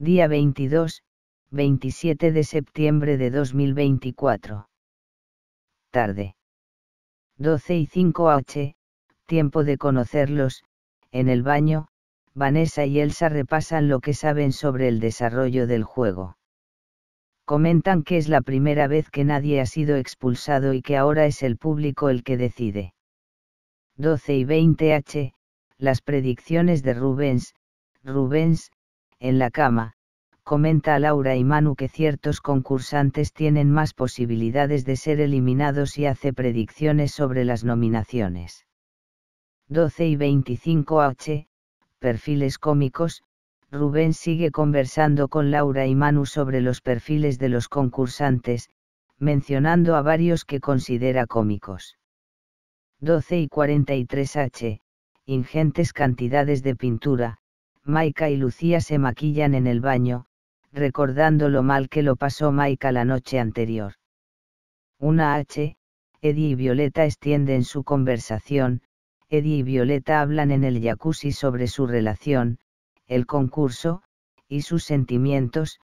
Día 22, 27 de septiembre de 2024. Tarde. 12 y 5 h, tiempo de conocerlos, en el baño, Vanessa y Elsa repasan lo que saben sobre el desarrollo del juego. Comentan que es la primera vez que nadie ha sido expulsado y que ahora es el público el que decide. 12 y 20 h, las predicciones de Rubens, Rubens, en la cama, comenta a Laura y Manu que ciertos concursantes tienen más posibilidades de ser eliminados y hace predicciones sobre las nominaciones. 12 y 25H, perfiles cómicos, Rubén sigue conversando con Laura y Manu sobre los perfiles de los concursantes, mencionando a varios que considera cómicos. 12 y 43H, ingentes cantidades de pintura, Maika y Lucía se maquillan en el baño, recordando lo mal que lo pasó Maika la noche anterior. Una H, Eddie y Violeta extienden su conversación, Eddie y Violeta hablan en el jacuzzi sobre su relación, el concurso, y sus sentimientos,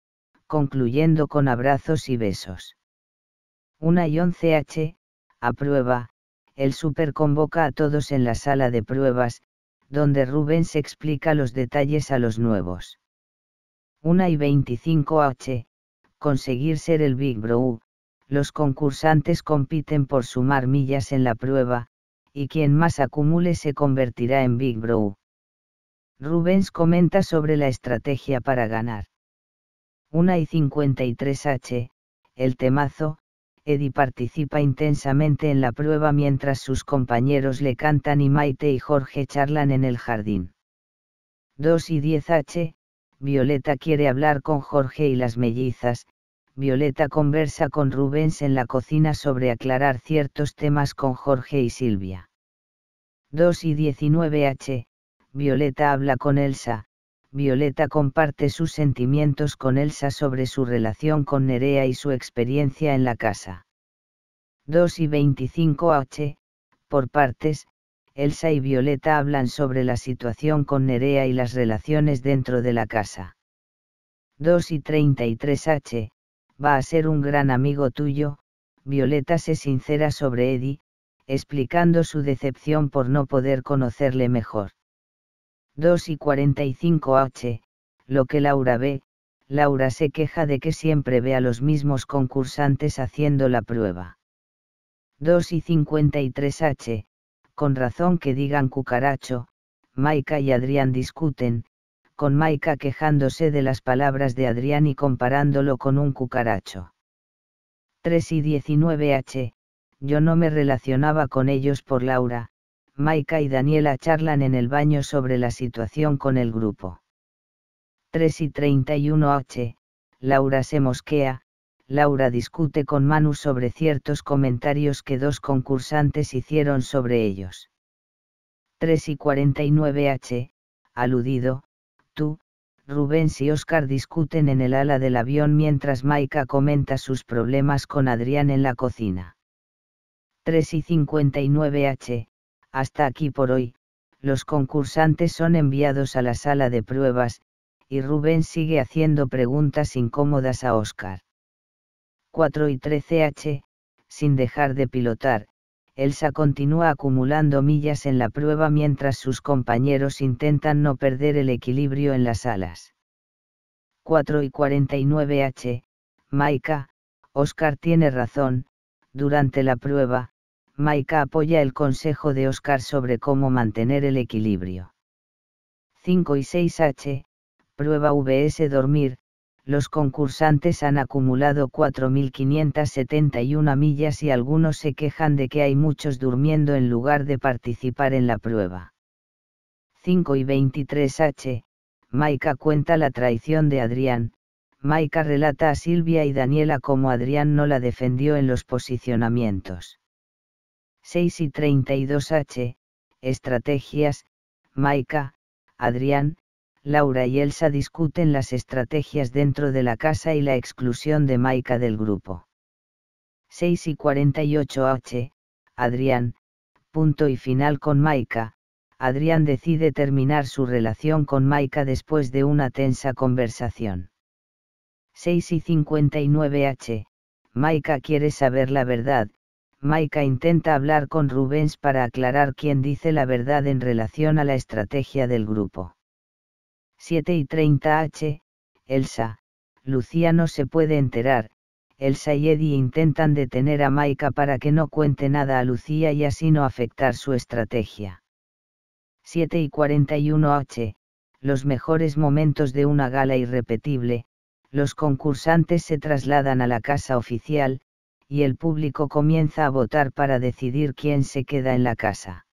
concluyendo con abrazos y besos. Una y 11H, a prueba, el super convoca a todos en la sala de pruebas, donde Rubens explica los detalles a los nuevos. 1 y 25H, conseguir ser el Big Bro. Los concursantes compiten por sumar millas en la prueba, y quien más acumule se convertirá en Big Bro. Rubens comenta sobre la estrategia para ganar. 1 y 53H, el temazo, Eddie participa intensamente en la prueba mientras sus compañeros le cantan y Maite y Jorge charlan en el jardín. 2 y 10H, Violeta quiere hablar con Jorge y las mellizas, Violeta conversa con Rubens en la cocina sobre aclarar ciertos temas con Jorge y Silvia. 2 y 19H, Violeta habla con Elsa, Violeta comparte sus sentimientos con Elsa sobre su relación con Nerea y su experiencia en la casa. 2 y 25H, por partes, Elsa y Violeta hablan sobre la situación con Nerea y las relaciones dentro de la casa. 2 y 33H, va a ser un gran amigo tuyo, Violeta se sincera sobre Eddie, explicando su decepción por no poder conocerle mejor. 2 y 45H, lo que Laura ve, Laura se queja de que siempre ve a los mismos concursantes haciendo la prueba. 2 y 53H, con razón que digan cucaracho, Maika y Adrián discuten, con Maika quejándose de las palabras de Adrián y comparándolo con un cucaracho. 3 y 19H, yo no me relacionaba con ellos por Laura, Maika y Daniela charlan en el baño sobre la situación con el grupo. 3 y 31H, Laura se mosquea, Laura discute con Manu sobre ciertos comentarios que dos concursantes hicieron sobre ellos. 3 y 49H, aludido, tú, Rubens y Oscar discuten en el ala del avión mientras Maika comenta sus problemas con Adrián en la cocina. 3 y 59H, hasta aquí por hoy, los concursantes son enviados a la sala de pruebas, y Rubén sigue haciendo preguntas incómodas a Oscar. 4 y 13H, sin dejar de pilotar, Elsa continúa acumulando millas en la prueba mientras sus compañeros intentan no perder el equilibrio en las alas. 4 y 49H, Maika, Oscar tiene razón, durante la prueba, Maika apoya el consejo de Oscar sobre cómo mantener el equilibrio. 5 y 6H, prueba VS dormir, los concursantes han acumulado 4.571 millas y algunos se quejan de que hay muchos durmiendo en lugar de participar en la prueba. 5 y 23h, Maika cuenta la traición de Adrián. Maika relata a Silvia y Daniela cómo Adrián no la defendió en los posicionamientos. 6 y 32h, Estrategias, Maika, Adrián, Laura y Elsa discuten las estrategias dentro de la casa y la exclusión de Maika del grupo. 6 y 48 H, Adrián, punto y final con Maika, Adrián decide terminar su relación con Maika después de una tensa conversación. 6 y 59 H, Maika quiere saber la verdad, Maika intenta hablar con Rubens para aclarar quién dice la verdad en relación a la estrategia del grupo. 7 y 30 H, Elsa, Lucía no se puede enterar, Elsa y Eddie intentan detener a Maika para que no cuente nada a Lucía y así no afectar su estrategia. 7 y 41 H, los mejores momentos de una gala irrepetible, los concursantes se trasladan a la casa oficial, y el público comienza a votar para decidir quién se queda en la casa.